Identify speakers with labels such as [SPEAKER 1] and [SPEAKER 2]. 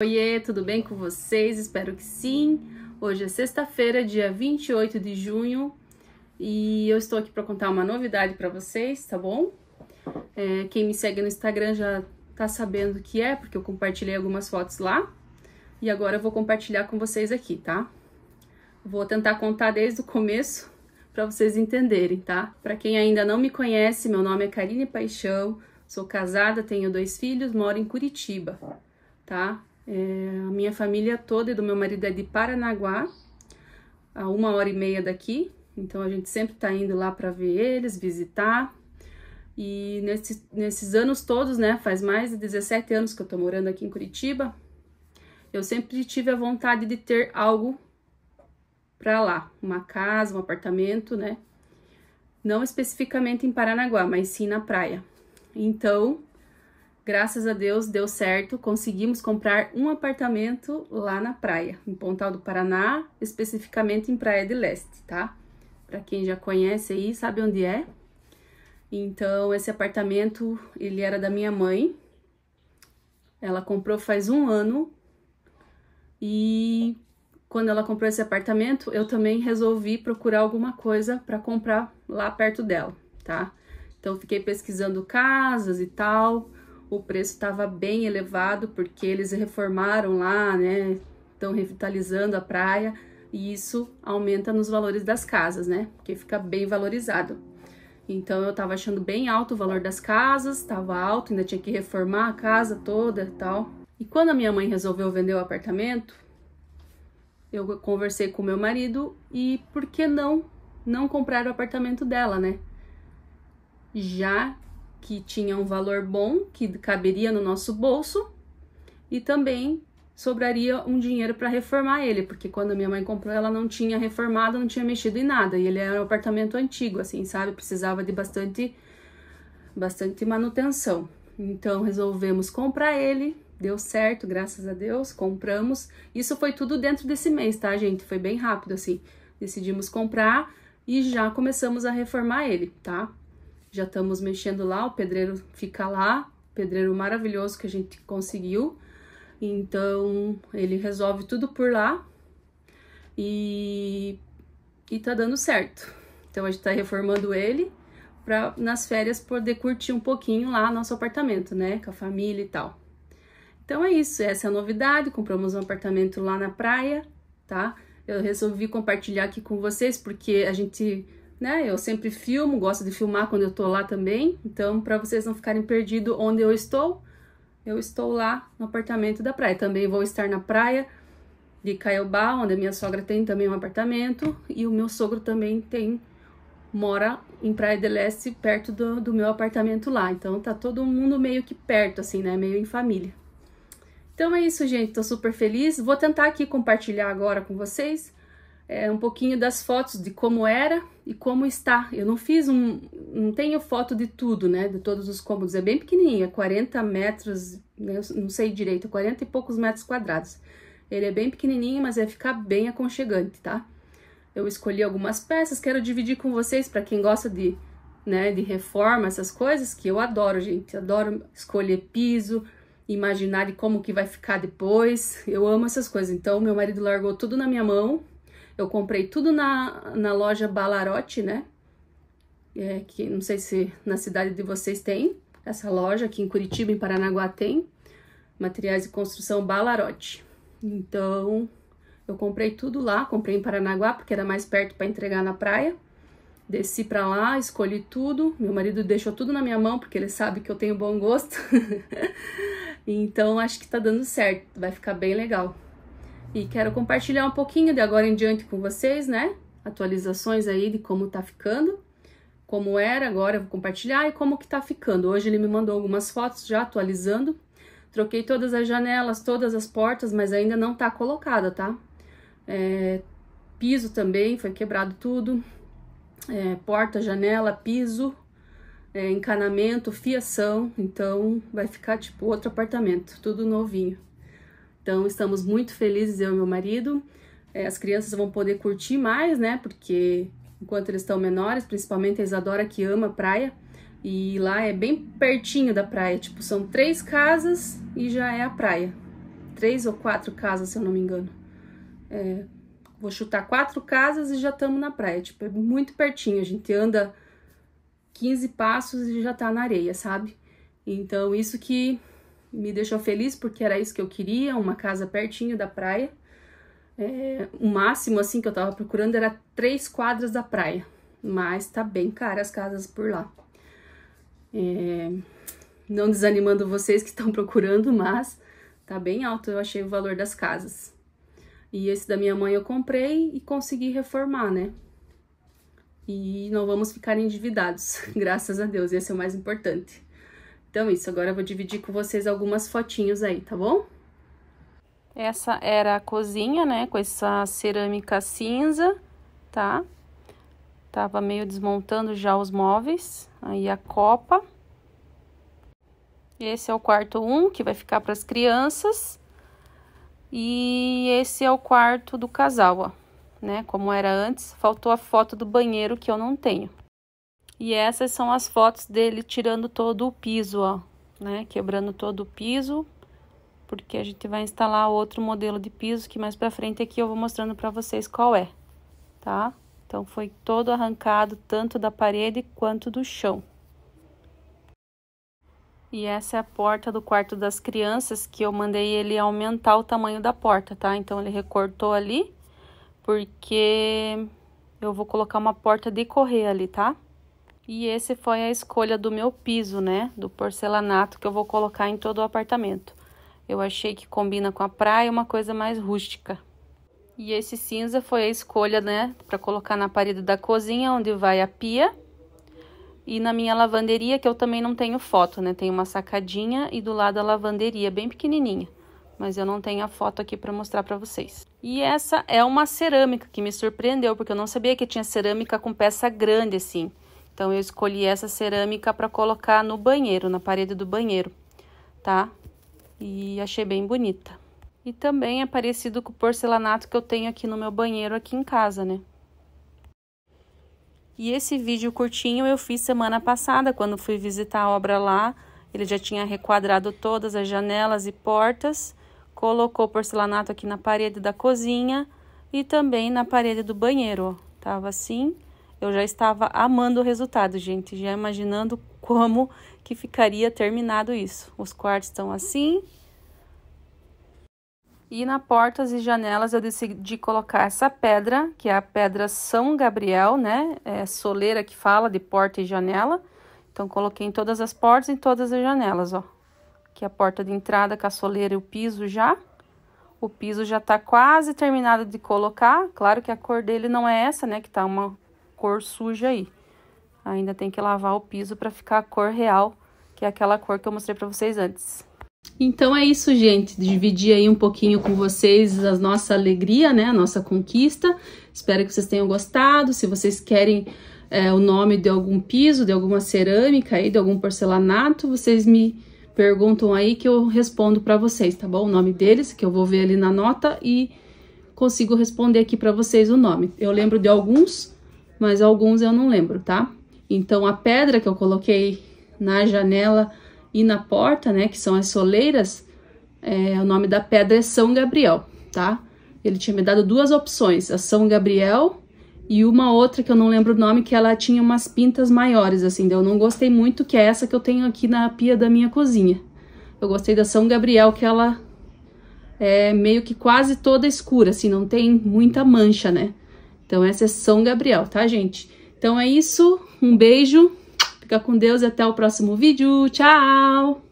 [SPEAKER 1] Oiê, tudo bem com vocês? Espero que sim. Hoje é sexta-feira, dia 28 de junho, e eu estou aqui para contar uma novidade para vocês, tá bom? É, quem me segue no Instagram já tá sabendo o que é, porque eu compartilhei algumas fotos lá, e agora eu vou compartilhar com vocês aqui, tá? Vou tentar contar desde o começo para vocês entenderem, tá? Para quem ainda não me conhece, meu nome é Karine Paixão, sou casada, tenho dois filhos, moro em Curitiba, tá? É, a minha família toda e do meu marido é de Paranaguá, a uma hora e meia daqui, então a gente sempre está indo lá para ver eles, visitar. E nesse, nesses anos todos, né, faz mais de 17 anos que eu estou morando aqui em Curitiba, eu sempre tive a vontade de ter algo para lá, uma casa, um apartamento, né? Não especificamente em Paranaguá, mas sim na praia. Então, Graças a Deus deu certo, conseguimos comprar um apartamento lá na praia, em Pontal do Paraná, especificamente em Praia de Leste, tá? Para quem já conhece aí, sabe onde é? Então, esse apartamento, ele era da minha mãe. Ela comprou faz um ano. E quando ela comprou esse apartamento, eu também resolvi procurar alguma coisa para comprar lá perto dela, tá? Então, fiquei pesquisando casas e tal o preço estava bem elevado porque eles reformaram lá, né? Estão revitalizando a praia e isso aumenta nos valores das casas, né? Porque fica bem valorizado. Então eu estava achando bem alto o valor das casas, estava alto, ainda tinha que reformar a casa toda e tal. E quando a minha mãe resolveu vender o apartamento, eu conversei com meu marido e por que não não comprar o apartamento dela, né? Já que tinha um valor bom, que caberia no nosso bolso, e também sobraria um dinheiro para reformar ele, porque quando minha mãe comprou, ela não tinha reformado, não tinha mexido em nada, e ele era um apartamento antigo, assim, sabe? Precisava de bastante bastante manutenção. Então resolvemos comprar ele, deu certo, graças a Deus, compramos. Isso foi tudo dentro desse mês, tá, gente? Foi bem rápido assim. Decidimos comprar e já começamos a reformar ele, tá? já estamos mexendo lá, o pedreiro fica lá, pedreiro maravilhoso que a gente conseguiu. Então, ele resolve tudo por lá e, e tá dando certo. Então, a gente tá reformando ele para nas férias poder curtir um pouquinho lá nosso apartamento, né, com a família e tal. Então é isso, essa é a novidade, compramos um apartamento lá na praia, tá? Eu resolvi compartilhar aqui com vocês porque a gente né? Eu sempre filmo, gosto de filmar quando eu tô lá também. Então, para vocês não ficarem perdidos onde eu estou, eu estou lá no apartamento da praia. Também vou estar na praia de Caiobá, onde a minha sogra tem também um apartamento e o meu sogro também tem mora em Praia do Leste, perto do, do meu apartamento lá. Então tá todo mundo meio que perto, assim, né? Meio em família. Então é isso, gente. Tô super feliz. Vou tentar aqui compartilhar agora com vocês é, um pouquinho das fotos de como era e como está. Eu não fiz um, não tenho foto de tudo, né, de todos os cômodos, é bem pequenininho, é 40 metros, né, não sei direito, 40 e poucos metros quadrados. Ele é bem pequenininho, mas vai ficar bem aconchegante, tá? Eu escolhi algumas peças, quero dividir com vocês, para quem gosta de, né, de reforma, essas coisas, que eu adoro, gente, adoro escolher piso, imaginar de como que vai ficar depois, eu amo essas coisas. Então, meu marido largou tudo na minha mão, eu comprei tudo na, na loja Balarote, né? É, que não sei se na cidade de vocês tem essa loja, aqui em Curitiba, em Paranaguá tem. Materiais de construção Balarote. Então, eu comprei tudo lá, comprei em Paranaguá, porque era mais perto para entregar na praia. Desci para lá, escolhi tudo. Meu marido deixou tudo na minha mão, porque ele sabe que eu tenho bom gosto. então, acho que tá dando certo, vai ficar bem legal. E quero compartilhar um pouquinho de agora em diante com vocês, né? Atualizações aí de como tá ficando, como era agora, eu vou compartilhar e como que tá ficando. Hoje ele me mandou algumas fotos já atualizando. Troquei todas as janelas, todas as portas, mas ainda não tá colocada, tá? É, piso também, foi quebrado tudo. É, porta, janela, piso, é, encanamento, fiação. Então vai ficar tipo outro apartamento, tudo novinho. Então estamos muito felizes, eu e meu marido. É, as crianças vão poder curtir mais, né? Porque enquanto eles estão menores, principalmente a Isadora que ama praia. E lá é bem pertinho da praia, tipo, são três casas e já é a praia. Três ou quatro casas, se eu não me engano. É, vou chutar quatro casas e já estamos na praia, tipo, é muito pertinho. A gente anda 15 passos e já tá na areia, sabe? Então, isso que me deixou feliz porque era isso que eu queria, uma casa pertinho da praia. É, o máximo assim que eu tava procurando era três quadras da praia, mas tá bem cara as casas por lá. É, não desanimando vocês que estão procurando, mas tá bem alto eu achei o valor das casas. E esse da minha mãe eu comprei e consegui reformar, né? E não vamos ficar endividados, graças a Deus, esse é o mais importante. Então, isso, agora eu vou dividir com vocês algumas fotinhos aí, tá bom? Essa era a cozinha, né, com essa cerâmica cinza, tá? Tava meio desmontando já os móveis, aí a copa. Esse é o quarto 1, um, que vai ficar para as crianças. E esse é o quarto do casal, ó, né, como era antes. Faltou a foto do banheiro que eu não tenho. E essas são as fotos dele tirando todo o piso, ó, né? Quebrando todo o piso, porque a gente vai instalar outro modelo de piso que mais pra frente aqui eu vou mostrando pra vocês qual é, tá? Então, foi todo arrancado, tanto da parede quanto do chão. E essa é a porta do quarto das crianças, que eu mandei ele aumentar o tamanho da porta, tá? Então, ele recortou ali, porque eu vou colocar uma porta de correr ali, Tá? E esse foi a escolha do meu piso, né? Do porcelanato que eu vou colocar em todo o apartamento. Eu achei que combina com a praia uma coisa mais rústica. E esse cinza foi a escolha, né? Para colocar na parede da cozinha, onde vai a pia. E na minha lavanderia, que eu também não tenho foto, né? Tem uma sacadinha e do lado a lavanderia, bem pequenininha mas eu não tenho a foto aqui para mostrar para vocês. E essa é uma cerâmica que me surpreendeu, porque eu não sabia que tinha cerâmica com peça grande assim. Então, eu escolhi essa cerâmica para colocar no banheiro, na parede do banheiro, tá? E achei bem bonita. E também é parecido com o porcelanato que eu tenho aqui no meu banheiro aqui em casa, né? E esse vídeo curtinho eu fiz semana passada, quando fui visitar a obra lá. Ele já tinha requadrado todas as janelas e portas, colocou porcelanato aqui na parede da cozinha e também na parede do banheiro, ó. Tava assim eu já estava amando o resultado, gente, já imaginando como que ficaria terminado isso. Os quartos estão assim. E na portas e janelas eu decidi colocar essa pedra, que é a pedra São Gabriel, né? É soleira que fala de porta e janela. Então coloquei em todas as portas e em todas as janelas, ó. Aqui a porta de entrada com a soleira e o piso já. O piso já tá quase terminado de colocar. Claro que a cor dele não é essa, né? Que tá uma cor suja aí. Ainda tem que lavar o piso para ficar a cor real, que é aquela cor que eu mostrei para vocês antes. Então é isso, gente. dividir aí um pouquinho com vocês a nossa alegria, né? A nossa conquista. Espero que vocês tenham gostado. Se vocês querem é, o nome de algum piso, de alguma cerâmica aí, de algum porcelanato, vocês me perguntam aí que eu respondo para vocês, tá bom? O nome deles, que eu vou ver ali na nota e consigo responder aqui para vocês o nome. Eu lembro de alguns, mas alguns eu não lembro, tá? Então a pedra que eu coloquei na janela e na porta, né, que são as soleiras, é, o nome da pedra é São Gabriel, tá? Ele tinha me dado duas opções, a São Gabriel e uma outra que eu não lembro o nome, que ela tinha umas pintas maiores, assim, eu não gostei muito, que é essa que eu tenho aqui na pia da minha cozinha. Eu gostei da São Gabriel, que ela é meio que quase toda escura, assim, não tem muita mancha, né? Então, essa é São Gabriel, tá, gente? Então é isso, um beijo, fica com Deus e até o próximo vídeo. Tchau!